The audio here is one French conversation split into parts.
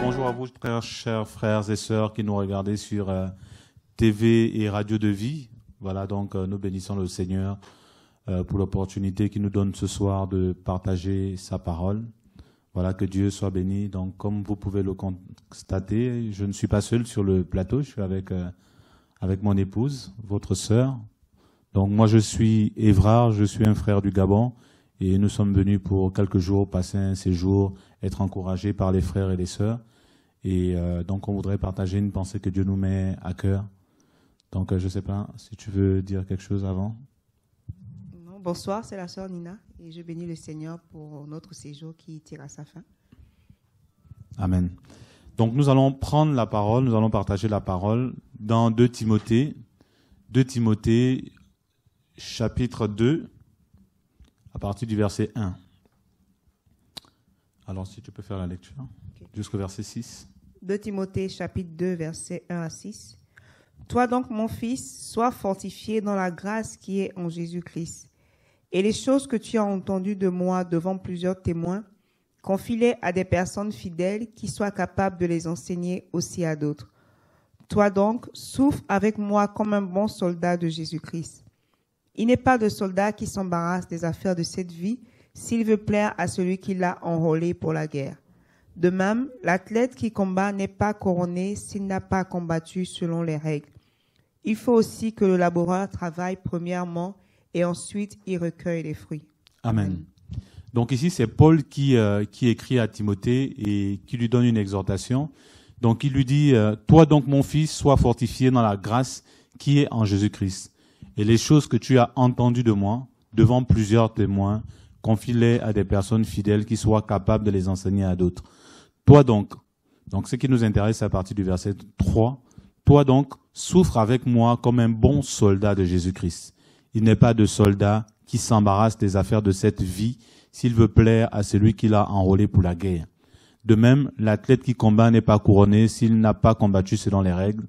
Bonjour à vous, chers frères et sœurs qui nous regardez sur euh, TV et Radio de Vie. Voilà, donc euh, nous bénissons le Seigneur euh, pour l'opportunité qu'il nous donne ce soir de partager sa parole. Voilà, que Dieu soit béni. Donc, comme vous pouvez le constater, je ne suis pas seul sur le plateau, je suis avec, avec mon épouse, votre sœur, donc moi je suis Évrard, je suis un frère du Gabon et nous sommes venus pour quelques jours passer un séjour, être encouragés par les frères et les sœurs. Et euh, donc on voudrait partager une pensée que Dieu nous met à cœur. Donc euh, je ne sais pas si tu veux dire quelque chose avant. bonsoir, c'est la sœur Nina et je bénis le Seigneur pour notre séjour qui tire à sa fin. Amen. Donc nous allons prendre la parole, nous allons partager la parole dans 2 Timothée. 2 Timothée chapitre 2, à partir du verset 1. Alors, si tu peux faire la lecture, jusqu'au verset 6. De Timothée, chapitre 2, verset 1 à 6. Toi donc, mon fils, sois fortifié dans la grâce qui est en Jésus-Christ. Et les choses que tu as entendues de moi devant plusieurs témoins, confie-les à des personnes fidèles qui soient capables de les enseigner aussi à d'autres. Toi donc, souffre avec moi comme un bon soldat de Jésus-Christ. Il n'est pas de soldat qui s'embarrasse des affaires de cette vie s'il veut plaire à celui qui l'a enrôlé pour la guerre. De même, l'athlète qui combat n'est pas couronné s'il n'a pas combattu selon les règles. Il faut aussi que le laboureur travaille premièrement et ensuite il recueille les fruits. Amen. Donc ici, c'est Paul euh, qui, écrit à Timothée et qui lui donne une exhortation. Donc il lui dit, euh, Toi donc mon fils, sois fortifié dans la grâce qui est en Jésus-Christ et les choses que tu as entendues de moi devant plusieurs témoins, confie-les à des personnes fidèles qui soient capables de les enseigner à d'autres. Toi donc, donc ce qui nous intéresse à partir du verset 3, toi donc souffre avec moi comme un bon soldat de Jésus-Christ. Il n'est pas de soldat qui s'embarrasse des affaires de cette vie s'il veut plaire à celui qui l'a enrôlé pour la guerre. De même, l'athlète qui combat n'est pas couronné s'il n'a pas combattu selon les règles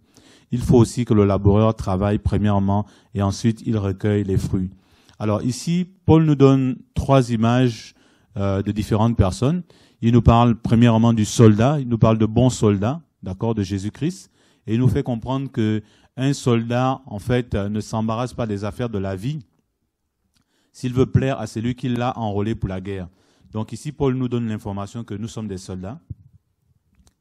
il faut aussi que le laboureur travaille premièrement et ensuite il recueille les fruits. Alors ici, Paul nous donne trois images euh, de différentes personnes. Il nous parle premièrement du soldat, il nous parle de bon soldat, d'accord, de Jésus-Christ, et il nous fait comprendre que un soldat, en fait, euh, ne s'embarrasse pas des affaires de la vie s'il veut plaire à celui qui l'a enrôlé pour la guerre. Donc ici, Paul nous donne l'information que nous sommes des soldats,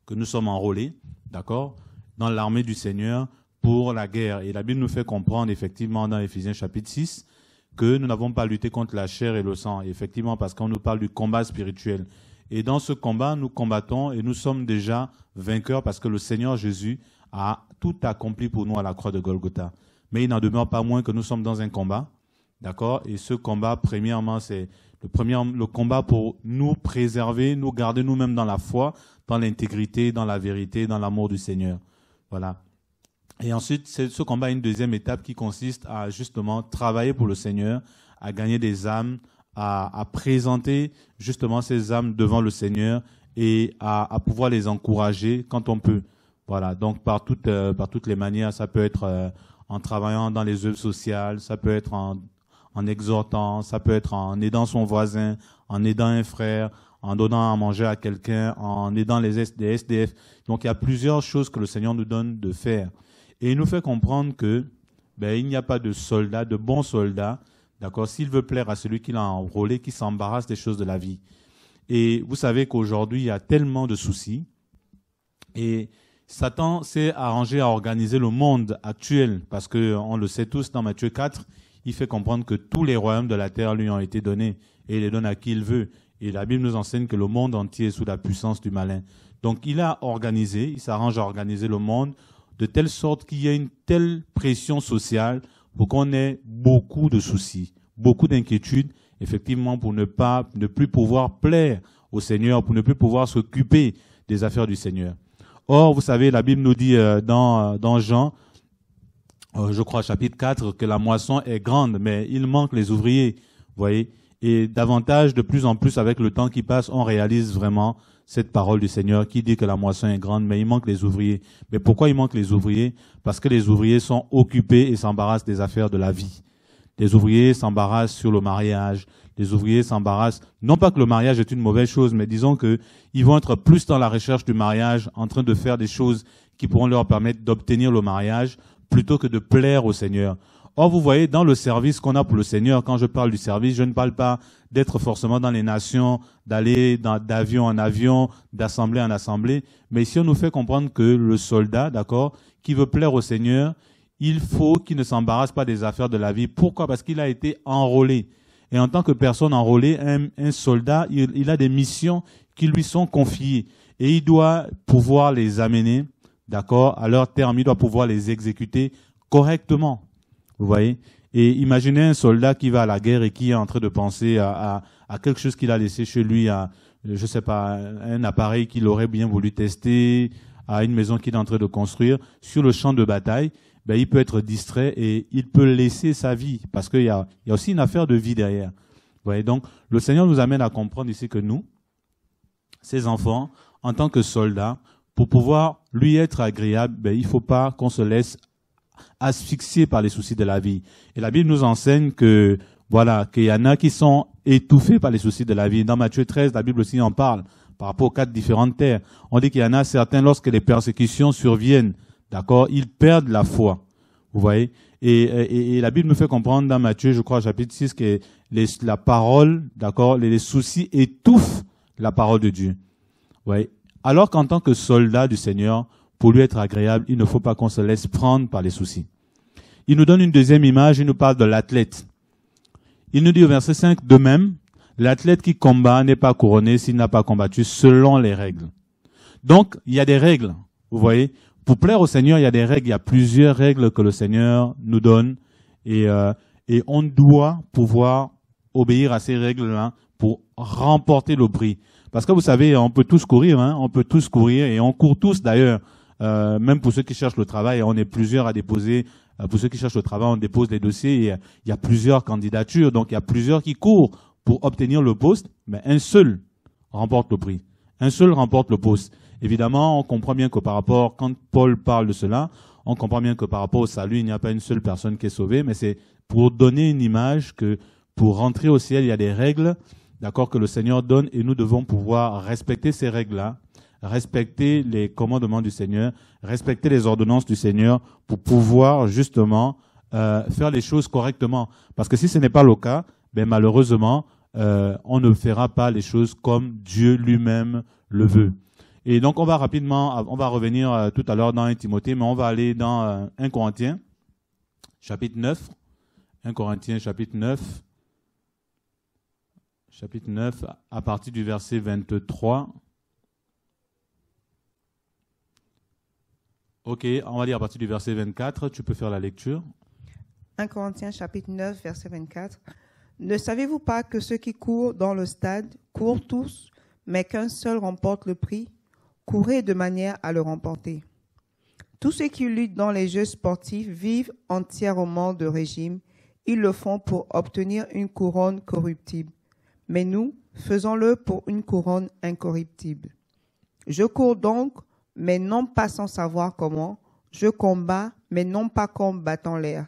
que nous sommes enrôlés, d'accord dans l'armée du Seigneur pour la guerre. Et la Bible nous fait comprendre effectivement dans Éphésiens chapitre 6 que nous n'avons pas lutté contre la chair et le sang, effectivement, parce qu'on nous parle du combat spirituel. Et dans ce combat, nous combattons et nous sommes déjà vainqueurs parce que le Seigneur Jésus a tout accompli pour nous à la croix de Golgotha. Mais il n'en demeure pas moins que nous sommes dans un combat, d'accord Et ce combat, premièrement, c'est le, premier, le combat pour nous préserver, nous garder nous-mêmes dans la foi, dans l'intégrité, dans la vérité, dans l'amour du Seigneur. Voilà. Et ensuite, ce combat a une deuxième étape qui consiste à justement travailler pour le Seigneur, à gagner des âmes, à, présenter justement ces âmes devant le Seigneur et à, pouvoir les encourager quand on peut. Voilà, donc par toutes, euh, par toutes les manières, ça peut être euh, en travaillant dans les œuvres sociales, ça peut être en exhortant, ça peut être en aidant son voisin, en aidant un frère, en donnant à manger à quelqu'un, en aidant les SDF. Donc il y a plusieurs choses que le Seigneur nous donne de faire. Et il nous fait comprendre que ben, il n'y a pas de soldat, de bon soldat, d'accord, s'il veut plaire à celui qui l'a enrôlé, qui s'embarrasse des choses de la vie. Et vous savez qu'aujourd'hui, il y a tellement de soucis. Et Satan s'est arrangé à organiser le monde actuel, parce que on le sait tous dans Matthieu 4, il fait comprendre que tous les royaumes de la terre lui ont été donnés, et il les donne à qui il veut. Et la Bible nous enseigne que le monde entier est sous la puissance du malin. Donc il a organisé, il s'arrange à organiser le monde de telle sorte qu'il y ait une telle pression sociale pour qu'on ait beaucoup de soucis, beaucoup d'inquiétudes, effectivement, pour ne pas, ne plus pouvoir plaire au Seigneur, pour ne plus pouvoir s'occuper des affaires du Seigneur. Or, vous savez, la Bible nous dit euh, euh, dans, Jean, euh, je crois chapitre 4, que la moisson est grande, mais il manque les ouvriers. Vous voyez et davantage, de plus en plus, avec le temps qui passe, on réalise vraiment cette parole du Seigneur qui dit que la moisson est grande, mais il manque les ouvriers. Mais pourquoi il manque les ouvriers Parce que les ouvriers sont occupés et s'embarrassent des affaires de la vie. Les ouvriers s'embarrassent sur le mariage. Les ouvriers s'embarrassent. Non pas que le mariage est une mauvaise chose, mais disons que ils vont être plus dans la recherche du mariage, en train de faire des choses qui pourront leur permettre d'obtenir le mariage, plutôt que de plaire au Seigneur. Or, vous voyez, dans le service qu'on a pour le Seigneur, quand je parle du service, je ne parle pas d'être forcément dans les nations, d'aller d'avion en avion, d'assemblée en assemblée, mais si on nous fait comprendre que le soldat, d'accord, qui veut plaire au Seigneur, il faut qu'il ne s'embarrasse pas des affaires de la vie. Pourquoi Parce qu'il a été enrôlé. Et en tant que personne enrôlée, un, soldat, il, il a des missions qui lui sont confiées. Et il doit pouvoir les amener, d'accord, à leur terme, il doit pouvoir les exécuter correctement. Vous voyez Et imaginez un soldat qui va à la guerre et qui est en train de penser à, quelque chose qu'il a laissé chez lui, à, je sais pas, un appareil qu'il aurait bien voulu tester, à une maison qu'il est en train de construire, sur le champ de bataille. Ben, il peut être distrait et il peut laisser sa vie parce qu'il y a, aussi une affaire de vie derrière. Vous voyez, donc le Seigneur nous amène à comprendre ici que nous, ses enfants, en tant que soldats, pour pouvoir lui être agréable, ben, il ne faut pas qu'on se laisse asphyxiés par les soucis de la vie. Et la Bible nous enseigne que, voilà, qu'il y en a qui sont étouffés par les soucis de la vie. Dans Matthieu 13, la Bible aussi en parle par rapport aux quatre différentes terres. On dit qu'il y en a certains, lorsque les persécutions surviennent, d'accord, ils perdent la foi. Vous voyez et, la Bible me fait comprendre dans Matthieu, je crois, chapitre 6, que la parole, d'accord, les, soucis étouffent la parole de Dieu. voyez Alors qu'en tant que soldat du Seigneur, pour lui être agréable, il ne faut pas qu'on se laisse prendre par les soucis. Il nous donne une deuxième image, il nous parle de l'athlète. Il nous dit au verset 5, de même, l'athlète qui combat n'est pas couronné s'il n'a pas combattu selon les règles. Donc, il y a des règles, vous voyez. Pour plaire au Seigneur, il y a des règles, il y a plusieurs règles que le Seigneur nous donne et, euh, on doit pouvoir obéir à ces règles-là pour remporter le prix. Parce que vous savez, on peut tous courir, hein. on peut tous courir et on court tous d'ailleurs. Euh, même pour ceux qui cherchent le travail, on est plusieurs à déposer. Euh, pour ceux qui cherchent le travail, on dépose les dossiers. Et euh, il y a plusieurs candidatures, donc il y a plusieurs qui courent pour obtenir le poste. Mais un seul remporte le prix. Un seul remporte le poste. Évidemment, on comprend bien que par rapport, quand Paul parle de cela, on comprend bien que par rapport au salut, il n'y a pas une seule personne qui est sauvée, mais c'est pour donner une image que pour rentrer au ciel, il y a des règles, d'accord, que le Seigneur donne et nous devons pouvoir respecter ces règles-là respecter les commandements du Seigneur, respecter les ordonnances du Seigneur pour pouvoir justement euh, faire les choses correctement. Parce que si ce n'est pas le cas, ben malheureusement, euh, on ne fera pas les choses comme Dieu lui-même le veut. Et donc on va rapidement, on va revenir euh, tout à l'heure dans 1 Timothée, mais on va aller dans 1 Corinthiens, chapitre 9. 1 Corinthiens, chapitre 9. Chapitre 9, à partir du verset 23. Ok, on va lire à partir du verset 24. Tu peux faire la lecture. 1 Corinthiens chapitre 9, verset 24. Ne savez-vous pas que ceux qui courent dans le stade courent tous, mais qu'un seul remporte le prix Courez de manière à le remporter. Tous ceux qui luttent dans les jeux sportifs vivent entièrement de régime. Ils le font pour obtenir une couronne corruptible. Mais nous, faisons-le pour une couronne incorruptible. Je cours donc mais non pas sans savoir comment. Je combats, mais non pas comme battant l'air.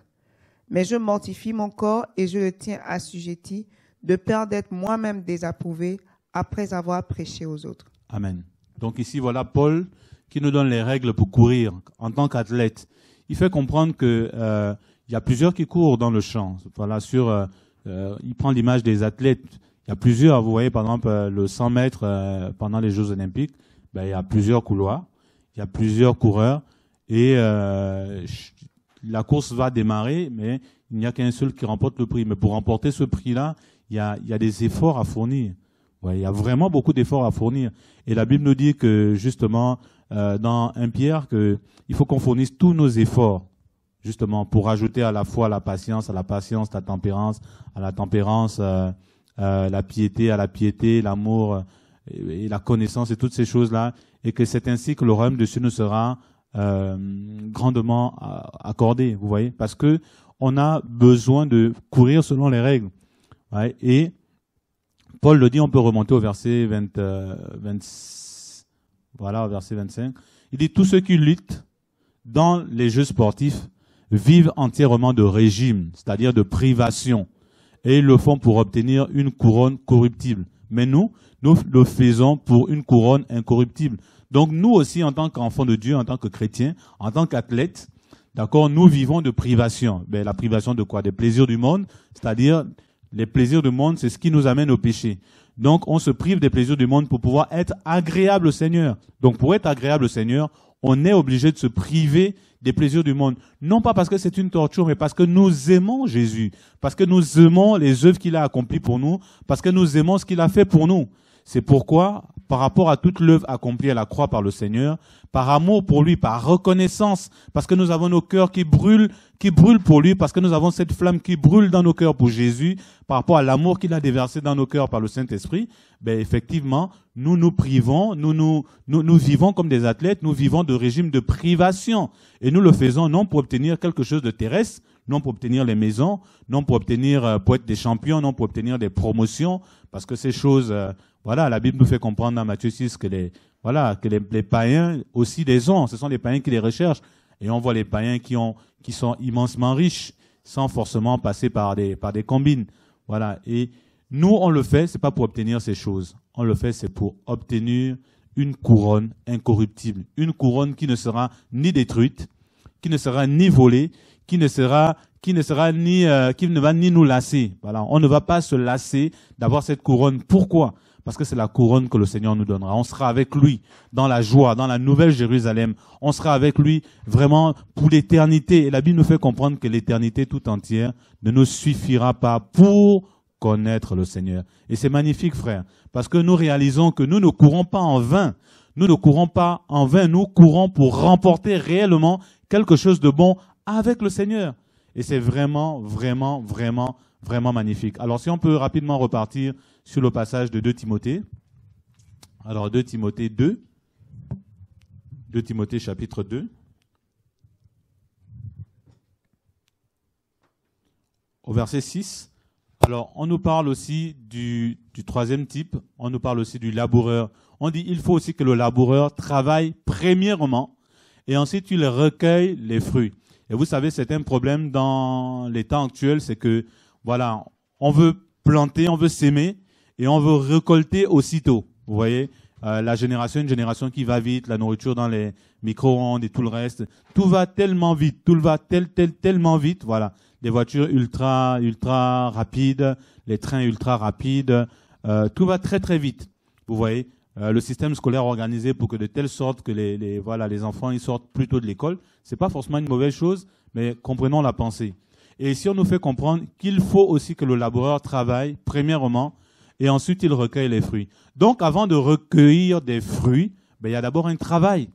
Mais je mortifie mon corps et je le tiens assujetti, de peur d'être moi-même désapprouvé après avoir prêché aux autres. Amen. Donc ici, voilà Paul qui nous donne les règles pour courir en tant qu'athlète. Il fait comprendre que euh, il y a plusieurs qui courent dans le champ. Voilà, sur, euh, euh, il prend l'image des athlètes. Il y a plusieurs. Vous voyez, par exemple, le 100 mètres pendant les Jeux Olympiques, ben, il y a plusieurs couloirs il y a plusieurs coureurs et euh, la course va démarrer, mais il n'y a qu'un seul qui remporte le prix. Mais pour remporter ce prix-là, il y a, il y a des efforts à fournir. il y a vraiment beaucoup d'efforts à fournir. Et la Bible nous dit que justement, euh, dans un Pierre, il faut qu'on fournisse tous nos efforts, justement, pour ajouter à la fois la patience, à la patience, la tempérance, à la tempérance, euh, la piété, à la piété, l'amour, et, la connaissance et toutes ces choses-là, et que c'est ainsi que le royaume de Dieu nous sera euh, grandement euh, accordé, vous voyez, parce que on a besoin de courir selon les règles. et Paul le dit, on peut remonter au verset 20, euh, voilà, au verset 25. Il dit, tous ceux qui luttent dans les jeux sportifs vivent entièrement de régime, c'est-à-dire de privation, et ils le font pour obtenir une couronne corruptible, mais nous, nous le faisons pour une couronne incorruptible. Donc nous aussi, en tant qu'enfants de Dieu, en tant que chrétiens, en tant qu'athlètes, d'accord, nous vivons de privation. Ben, la privation de quoi Des plaisirs du monde, c'est-à-dire les plaisirs du monde, c'est ce qui nous amène au péché. Donc on se prive des plaisirs du monde pour pouvoir être agréable au Seigneur. Donc pour être agréable au Seigneur, on est obligé de se priver des plaisirs du monde. Non pas parce que c'est une torture, mais parce que nous aimons Jésus, parce que nous aimons les œuvres qu'il a accomplies pour nous, parce que nous aimons ce qu'il a fait pour nous. C'est pourquoi, par rapport à toute l'œuvre accomplie à la croix par le Seigneur, par amour pour lui, par reconnaissance, parce que nous avons nos cœurs qui brûlent, qui brûlent pour lui, parce que nous avons cette flamme qui brûle dans nos cœurs pour Jésus, par rapport à l'amour qu'il a déversé dans nos cœurs par le Saint-Esprit, ben effectivement, nous nous privons, nous, nous nous, vivons comme des athlètes, nous vivons de régime de privation, et nous le faisons non pour obtenir quelque chose de terrestre, non pour obtenir les maisons, non pour obtenir euh, pour être des champions, non pour obtenir des promotions, parce que ces choses, euh, voilà, la Bible nous fait comprendre dans Matthieu 6 que les, voilà, que les, païens aussi les ont. Ce sont les païens qui les recherchent. Et on voit les païens qui ont, qui sont immensement riches, sans forcément passer par des, par des combines. Voilà. Et nous, on le fait, c'est pas pour obtenir ces choses. On le fait, c'est pour obtenir une couronne incorruptible. Une couronne qui ne sera ni détruite, qui ne sera ni volée, qui ne sera qui ne sera ni euh, qui ne va ni nous lasser. Voilà, on ne va pas se lasser d'avoir cette couronne. Pourquoi Parce que c'est la couronne que le Seigneur nous donnera. On sera avec lui dans la joie, dans la nouvelle Jérusalem. On sera avec lui vraiment pour l'éternité. Et la Bible nous fait comprendre que l'éternité tout entière ne nous suffira pas pour connaître le Seigneur. Et c'est magnifique, frère, parce que nous réalisons que nous ne courons pas en vain. Nous ne courons pas en vain, nous courons pour remporter réellement quelque chose de bon avec le Seigneur. Et c'est vraiment, vraiment, vraiment, vraiment magnifique. Alors si on peut rapidement repartir sur le passage de 2 Timothée. Alors 2 Timothée 2. 2 Timothée chapitre 2. Au verset 6. Alors on nous parle aussi du, du troisième type. On nous parle aussi du laboureur. On dit il faut aussi que le laboureur travaille premièrement et ensuite il recueille les fruits. Et vous savez, c'est un problème dans les temps actuels, c'est que, voilà, on veut planter, on veut s'aimer et on veut récolter aussitôt. Vous voyez, euh, la génération, une génération qui va vite, la nourriture dans les micro-ondes et tout le reste, tout va tellement vite, tout va tel, tel, tellement vite, voilà. Les voitures ultra, ultra rapides, les trains ultra rapides, euh, tout va très, très vite. Vous voyez, euh, le système scolaire organisé pour que de telle sorte que les, enfants ils sortent plus tôt de l'école, ce n'est pas forcément une mauvaise chose, mais comprenons la pensée. Et si on nous fait comprendre qu'il faut aussi que le laboureur travaille, premièrement, et ensuite il recueille les fruits. Donc avant de recueillir des fruits, ben, il y a d'abord un travail.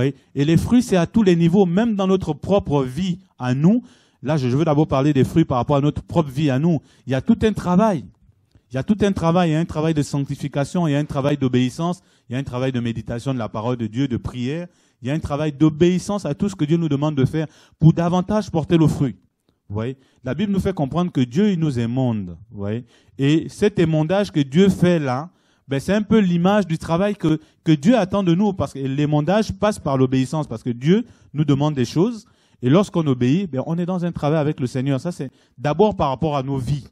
et les fruits, c'est à tous les niveaux, même dans notre propre vie à nous. Là, je veux d'abord parler des fruits par rapport à notre propre vie à nous. Il y a tout un travail. Il y a tout un travail, il y a un travail de sanctification, il y a un travail d'obéissance, il y a un travail de méditation de la parole de Dieu, de prière, il y a un travail d'obéissance à tout ce que Dieu nous demande de faire pour davantage porter le fruit. Vous voyez la Bible nous fait comprendre que Dieu il nous émonde. Vous voyez et cet émondage que Dieu fait là, ben, c'est un peu l'image du travail que, que Dieu attend de nous, parce que l'émondage passe par l'obéissance, parce que Dieu nous demande des choses, et lorsqu'on obéit, ben, on est dans un travail avec le Seigneur. Ça, c'est d'abord par rapport à nos vies.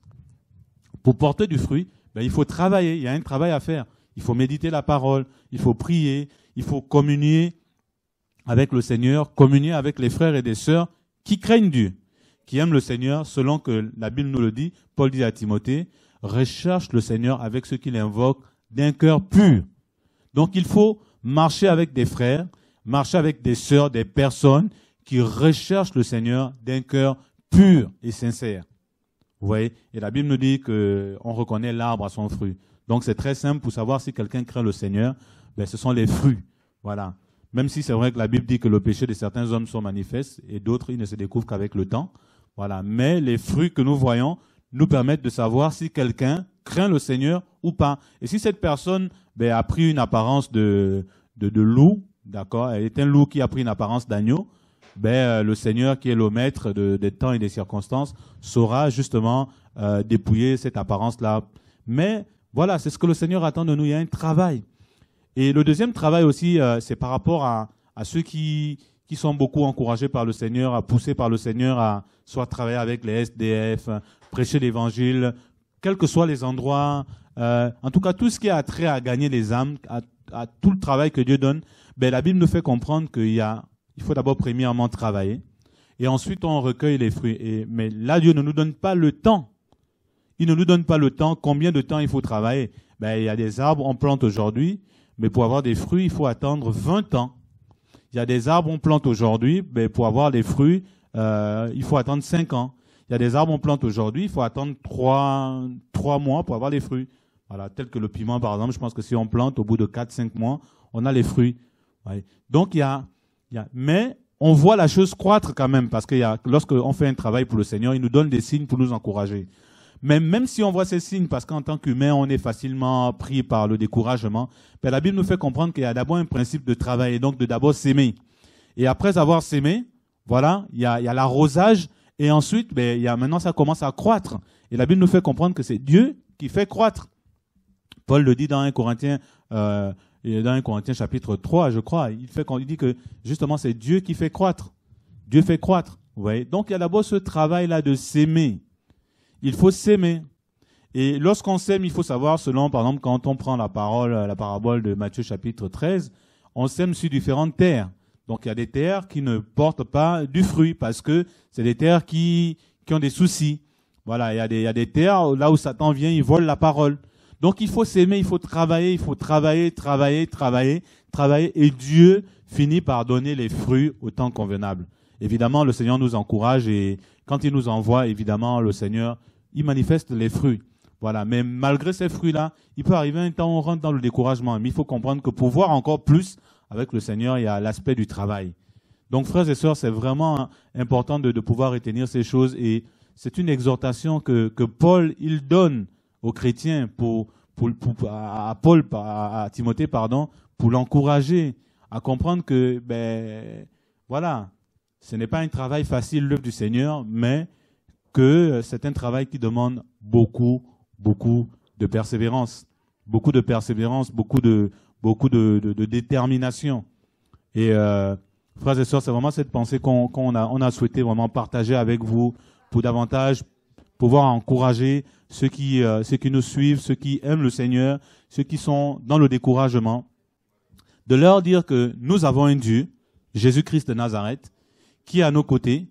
Pour porter du fruit, ben, il faut travailler, il y a un travail à faire. Il faut méditer la parole, il faut prier, il faut communier avec le Seigneur, communier avec les frères et des sœurs qui craignent Dieu, qui aiment le Seigneur, selon que la Bible nous le dit. Paul dit à Timothée, recherche le Seigneur avec ce qu'il invoque d'un cœur pur. Donc il faut marcher avec des frères, marcher avec des sœurs, des personnes qui recherchent le Seigneur d'un cœur pur et sincère. Vous voyez Et la Bible nous dit qu'on reconnaît l'arbre à son fruit. Donc c'est très simple pour savoir si quelqu'un craint le Seigneur, ben, ce sont les fruits. Voilà. Même si c'est vrai que la Bible dit que le péché de certains hommes sont manifestes et d'autres, ils ne se découvrent qu'avec le temps. Voilà. Mais les fruits que nous voyons nous permettent de savoir si quelqu'un craint le Seigneur ou pas. Et si cette personne ben, a pris une apparence de, de, de loup, d'accord, elle est un loup qui a pris une apparence d'agneau, ben, euh, le Seigneur qui est le maître de, des temps et des circonstances saura justement euh, dépouiller cette apparence-là. Mais voilà, c'est ce que le Seigneur attend de nous. Il y a un travail. Et le deuxième travail aussi, euh, c'est par rapport à, ceux qui, qui sont beaucoup encouragés par le Seigneur, à pousser par le Seigneur à soit travailler avec les SDF, prêcher l'évangile, quels que soient les endroits, en tout cas tout ce qui a trait à gagner les âmes, à, à tout le travail que Dieu donne, ben, la Bible nous fait comprendre qu'il y a il faut d'abord premièrement travailler. Et ensuite, on recueille les fruits. mais là, Dieu ne nous donne pas le temps. Il ne nous donne pas le temps. Combien de temps il faut travailler ben, Il y a des arbres, on plante aujourd'hui, mais pour avoir des fruits, il faut attendre 20 ans. Il y a des arbres, on plante aujourd'hui, mais pour avoir des fruits, euh, il faut attendre 5 ans. Il y a des arbres, on plante aujourd'hui, il faut attendre 3, mois pour avoir des fruits. Voilà, tel que le piment, par exemple, je pense que si on plante au bout de 4-5 mois, on a les fruits. Donc, il y a mais on voit la chose croître quand même, parce que lorsqu'on fait un travail pour le Seigneur, il nous donne des signes pour nous encourager. Mais même si on voit ces signes, parce qu'en tant qu'humain, on est facilement pris par le découragement, ben la Bible nous fait comprendre qu'il y a d'abord un principe de travail, et donc de d'abord s'aimer. Et après avoir s'aimé, voilà, il y a, y a l'arrosage, et ensuite, ben, il y a, maintenant, ça commence à croître. Et la Bible nous fait comprendre que c'est Dieu qui fait croître. Paul le dit dans 1 Corinthiens euh, et dans 1 Corinthiens chapitre 3, je crois, il, fait, il dit que justement c'est Dieu qui fait croître. Dieu fait croître. Vous voyez Donc il y a d'abord ce travail-là de s'aimer. Il faut s'aimer. Et lorsqu'on s'aime, il faut savoir, selon, par exemple, quand on prend la parole, la parabole de Matthieu chapitre 13, on s'aime sur différentes terres. Donc il y a des terres qui ne portent pas du fruit parce que c'est des terres qui, qui ont des soucis. Voilà, il y, a des, il y a des terres là où Satan vient, il vole la parole. Donc il faut s'aimer, il faut travailler, il faut travailler, travailler, travailler, travailler, et Dieu finit par donner les fruits au temps convenable. Évidemment, le Seigneur nous encourage et quand il nous envoie, évidemment, le Seigneur, il manifeste les fruits. Voilà. Mais malgré ces fruits-là, il peut arriver un temps où on rentre dans le découragement. Mais il faut comprendre que pour voir encore plus avec le Seigneur, il y a l'aspect du travail. Donc, frères et sœurs, c'est vraiment important de, pouvoir retenir ces choses et c'est une exhortation que, que Paul, il donne aux chrétiens, pour, à Paul, à, Timothée, pardon, pour l'encourager à comprendre que, ben, voilà, ce n'est pas un travail facile, l'œuvre du Seigneur, mais que euh, c'est un travail qui demande beaucoup, beaucoup de persévérance, beaucoup de persévérance, beaucoup de, beaucoup de, détermination. Et euh, frères et sœurs, c'est vraiment cette pensée qu'on a, on a souhaité vraiment partager avec vous pour davantage pouvoir encourager ceux qui, euh, qui nous suivent, ceux qui aiment le Seigneur, ceux qui sont dans le découragement, de leur dire que nous avons un Dieu, Jésus-Christ de Nazareth, qui est à nos côtés,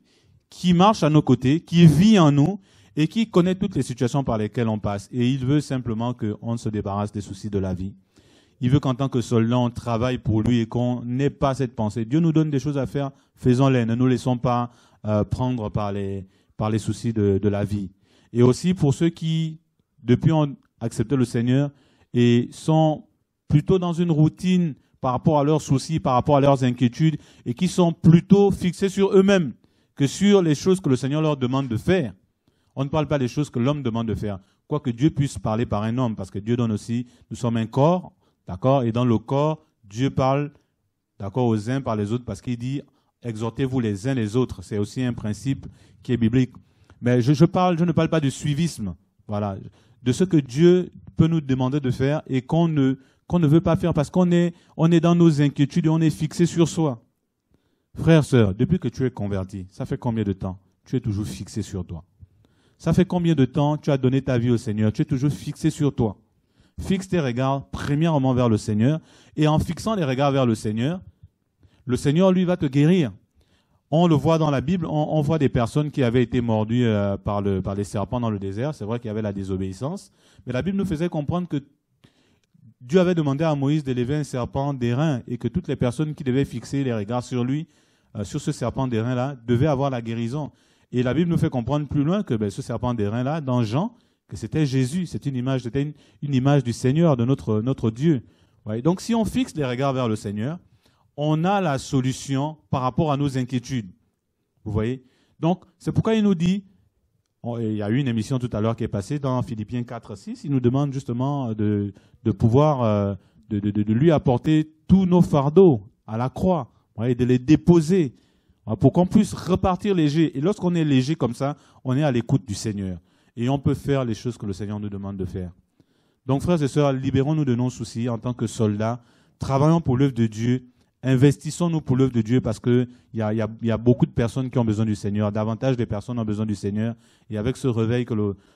qui marche à nos côtés, qui vit en nous et qui connaît toutes les situations par lesquelles on passe. Et il veut simplement qu'on se débarrasse des soucis de la vie. Il veut qu'en tant que soldat, on travaille pour lui et qu'on n'ait pas cette pensée. Dieu nous donne des choses à faire, faisons-les, ne nous laissons pas euh, prendre par les, par les soucis de, de la vie et aussi pour ceux qui, depuis, ont accepté le Seigneur et sont plutôt dans une routine par rapport à leurs soucis, par rapport à leurs inquiétudes, et qui sont plutôt fixés sur eux-mêmes que sur les choses que le Seigneur leur demande de faire. On ne parle pas des choses que l'homme demande de faire, quoique Dieu puisse parler par un homme, parce que Dieu donne aussi, nous sommes un corps, d'accord, et dans le corps, Dieu parle, d'accord, aux uns par les autres, parce qu'il dit, exhortez-vous les uns les autres. C'est aussi un principe qui est biblique. Mais je, parle, je ne parle pas du suivisme, voilà, de ce que Dieu peut nous demander de faire et qu'on ne, veut pas faire parce qu'on est, dans nos inquiétudes et on est fixé sur soi. Frère, sœur, depuis que tu es converti, ça fait combien de temps Tu es toujours fixé sur toi. Ça fait combien de temps tu as donné ta vie au Seigneur Tu es toujours fixé sur toi. Fixe tes regards premièrement vers le Seigneur et en fixant les regards vers le Seigneur, le Seigneur, lui, va te guérir. On le voit dans la Bible, on, voit des personnes qui avaient été mordues euh, par, le, par les serpents dans le désert. C'est vrai qu'il y avait la désobéissance. Mais la Bible nous faisait comprendre que Dieu avait demandé à Moïse d'élever un serpent d'airain et que toutes les personnes qui devaient fixer les regards sur lui, euh, sur ce serpent d'airain-là, devaient avoir la guérison. Et la Bible nous fait comprendre plus loin que ben, ce serpent d'airain-là, dans Jean, que c'était Jésus. C'est une image, c'était une, image du Seigneur, de notre, notre Dieu. Donc si on fixe les regards vers le Seigneur, on a la solution par rapport à nos inquiétudes. Vous voyez Donc, c'est pourquoi il nous dit, il y a eu une émission tout à l'heure qui est passée dans Philippiens 4, 6, il nous demande justement euh, de, pouvoir, euh, de, lui apporter tous nos fardeaux à la croix, vous de les déposer euh, pour qu'on puisse repartir léger. Et lorsqu'on est léger comme ça, on est à l'écoute du Seigneur. Et on peut faire les choses que le Seigneur nous demande de faire. Donc, frères et sœurs, libérons-nous de nos soucis en tant que soldats. Travaillons pour l'œuvre de Dieu investissons-nous pour l'œuvre de Dieu parce qu'il y, a, y, a, beaucoup de personnes qui ont besoin du Seigneur, davantage de personnes ont besoin du Seigneur. Et avec ce, réveil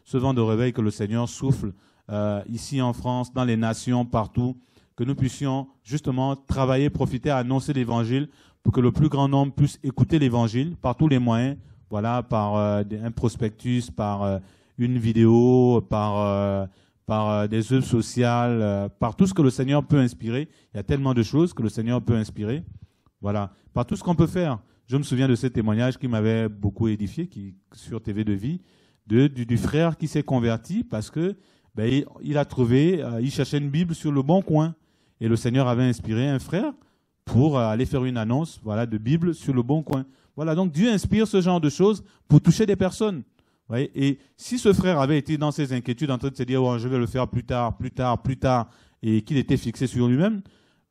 ce vent de réveil que le Seigneur souffle euh, ici en France, dans les nations, partout, que nous puissions justement travailler, profiter annoncer l'Évangile pour que le plus grand nombre puisse écouter l'Évangile par tous les moyens, voilà, par euh, un prospectus, par euh, une vidéo, par par euh, des œuvres sociales, euh, par tout ce que le Seigneur peut inspirer. Il y a tellement de choses que le Seigneur peut inspirer. Voilà, par tout ce qu'on peut faire. Je me souviens de ce témoignage qui m'avait beaucoup édifié, qui sur TV de vie, du, frère qui s'est converti parce que ben, il, a trouvé, euh, il cherchait une Bible sur le bon coin, et le Seigneur avait inspiré un frère pour aller faire une annonce, voilà, de Bible sur le bon coin. Voilà, donc Dieu inspire ce genre de choses pour toucher des personnes et si ce frère avait été dans ses inquiétudes en train de se dire je vais le faire plus tard, plus tard, plus tard, et qu'il était fixé sur lui-même,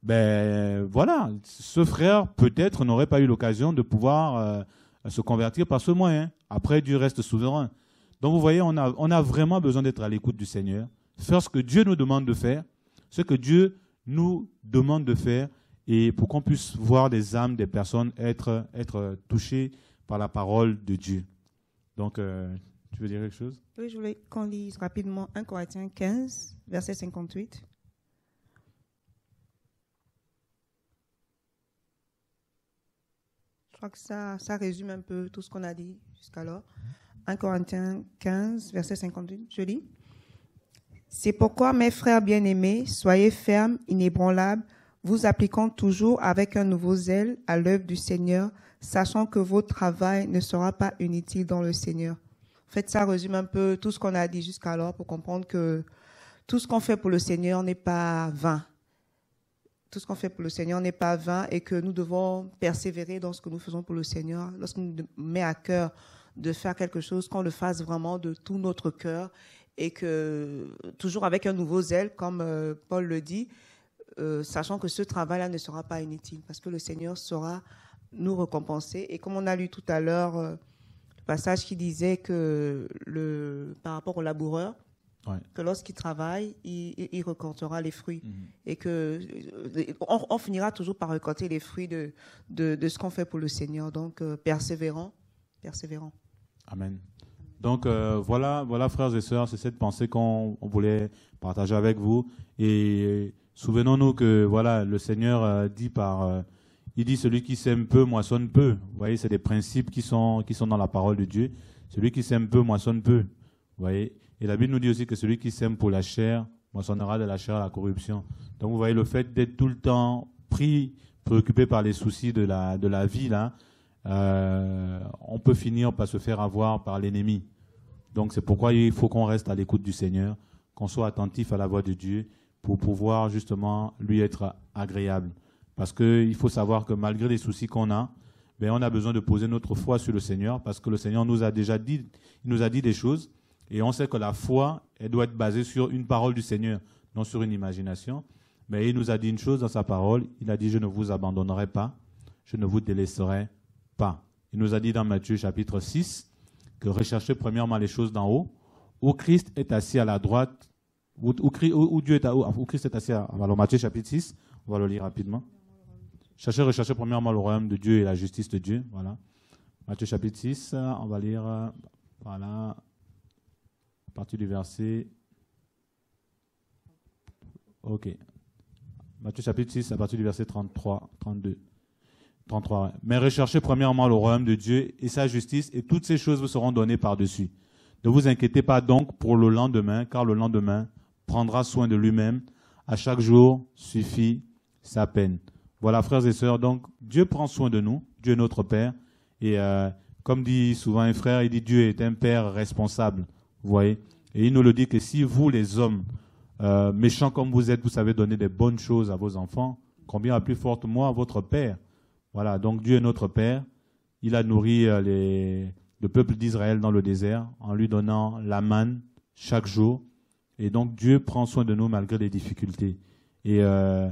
ben voilà, ce frère peut-être n'aurait pas eu l'occasion de pouvoir euh, se convertir par ce moyen. Après, Dieu reste souverain. Donc vous voyez, on a, vraiment besoin d'être à l'écoute du Seigneur, faire ce que Dieu nous demande de faire, ce que Dieu nous demande de faire, et pour qu'on puisse voir des âmes des personnes être touchées par la parole de Dieu. Donc, euh, tu veux dire quelque chose Oui, je voulais qu'on lise rapidement 1 Corinthiens 15, verset 58. Je crois que ça, ça résume un peu tout ce qu'on a dit jusqu'alors. 1 Corinthiens 15, verset 58, je lis. C'est pourquoi, mes frères bien-aimés, soyez fermes, inébranlables, vous appliquant toujours avec un nouveau zèle à l'œuvre du Seigneur, sachant que votre travail ne sera pas inutile dans le Seigneur. En fait, ça résume un peu tout ce qu'on a dit jusqu'alors pour comprendre que tout ce qu'on fait pour le Seigneur n'est pas vain. Tout ce qu'on fait pour le Seigneur n'est pas vain et que nous devons persévérer dans ce que nous faisons pour le Seigneur. Lorsqu'on met à cœur de faire quelque chose, qu'on le fasse vraiment de tout notre cœur et que toujours avec un nouveau zèle, comme euh, Paul le dit, euh, sachant que ce travail-là ne sera pas inutile, parce que le Seigneur saura nous récompenser. Et comme on a lu tout à l'heure euh, le passage qui disait que le, par rapport au laboureur, que lorsqu'il travaille, il, les fruits. Mhm. Et que euh, on, finira toujours par récolter les fruits de, ce qu'on fait pour le Seigneur. Donc, persévérons, persévérant, persévérant. Amen. Donc voilà, voilà frères et sœurs, c'est cette pensée qu'on voulait partager avec vous. Et Souvenons-nous que voilà, le Seigneur dit par euh, il dit celui qui sème peu moissonne peu. Vous voyez, c'est des principes qui sont, dans la parole de Dieu. Celui qui sème peu moissonne peu. Vous voyez, et la Bible nous dit aussi que celui qui sème pour la chair moissonnera de la chair à la corruption. Donc vous voyez, le fait d'être tout le temps pris, préoccupé par les soucis de la, de vie, là, hein, euh, on peut finir par se faire avoir par l'ennemi. Donc c'est pourquoi il faut qu'on reste à l'écoute du Seigneur, qu'on soit attentif à la voix de Dieu, pour pouvoir justement lui être agréable. Parce qu'il faut savoir que malgré les soucis qu'on a, ben on a besoin de poser notre foi sur le Seigneur parce que le Seigneur nous a déjà dit, il nous a dit des choses et on sait que la foi, doit être basée sur une parole du Seigneur, non sur une imagination. Mais il nous a dit une chose dans sa parole, il a dit je ne vous abandonnerai pas, je ne vous délaisserai pas. Il nous a dit dans Matthieu chapitre 6 que recherchez premièrement les choses d'en haut, où Christ est assis à la droite où, Dieu est Christ est assis alors Matthieu chapitre 6, on va le lire rapidement. Cherchez, recherchez premièrement le royaume de Dieu et la justice de Dieu. Voilà. Matthieu chapitre 6, on va lire, voilà, à partir du verset. Ok. Matthieu chapitre 6, à partir du verset 33, 32. 33. Mais recherchez premièrement le royaume de Dieu et sa justice, et toutes ces choses vous seront données par-dessus. Ne vous inquiétez pas donc pour le lendemain, car le lendemain prendra soin de lui-même. À chaque jour suffit sa peine. Voilà, frères et sœurs, donc Dieu prend soin de nous, Dieu est notre Père. Et euh, comme dit souvent un frère, il dit Dieu est un Père responsable, vous voyez. Et il nous le dit que si vous, les hommes, euh, méchants comme vous êtes, vous savez donner des bonnes choses à vos enfants, combien à plus forte moi, votre Père. Voilà, donc Dieu est notre Père. Il a nourri euh, le peuple d'Israël dans le désert en lui donnant la manne chaque jour. Et donc Dieu prend soin de nous malgré les difficultés. Et euh,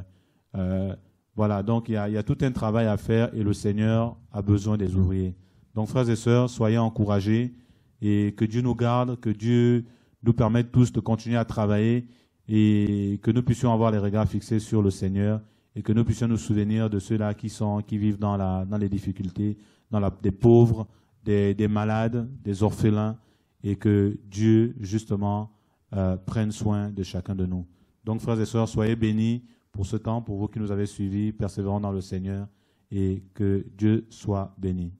euh, voilà, donc il y, a, tout un travail à faire et le Seigneur a besoin des ouvriers. Donc frères et sœurs, soyez encouragés et que Dieu nous garde, que Dieu nous permette tous de continuer à travailler et que nous puissions avoir les regards fixés sur le Seigneur et que nous puissions nous souvenir de ceux-là qui sont, qui vivent dans, la, dans les difficultés, dans la, des pauvres, des malades, des orphelins et que Dieu justement euh, prennent soin de chacun de nous. Donc, frères et sœurs, soyez bénis pour ce temps, pour vous qui nous avez suivis, persévérant dans le Seigneur, et que Dieu soit béni.